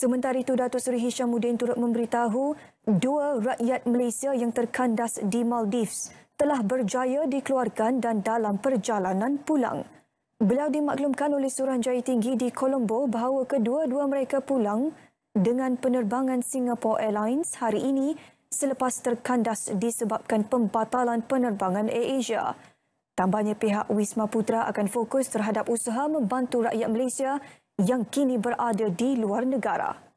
Sementara itu, Datuk Seri Hishamuddin turut memberitahu dua rakyat Malaysia yang terkandas di Maldives telah berjaya dikeluarkan dan dalam perjalanan pulang. Beliau dimaklumkan oleh Suruhanjaya Tinggi di Kolombo bahawa kedua-dua mereka pulang dengan penerbangan Singapore Airlines hari ini selepas terkandas disebabkan pembatalan penerbangan AirAsia. Tambahnya pihak Wisma Putra akan fokus terhadap usaha membantu rakyat Malaysia yang kini berada di luar negara.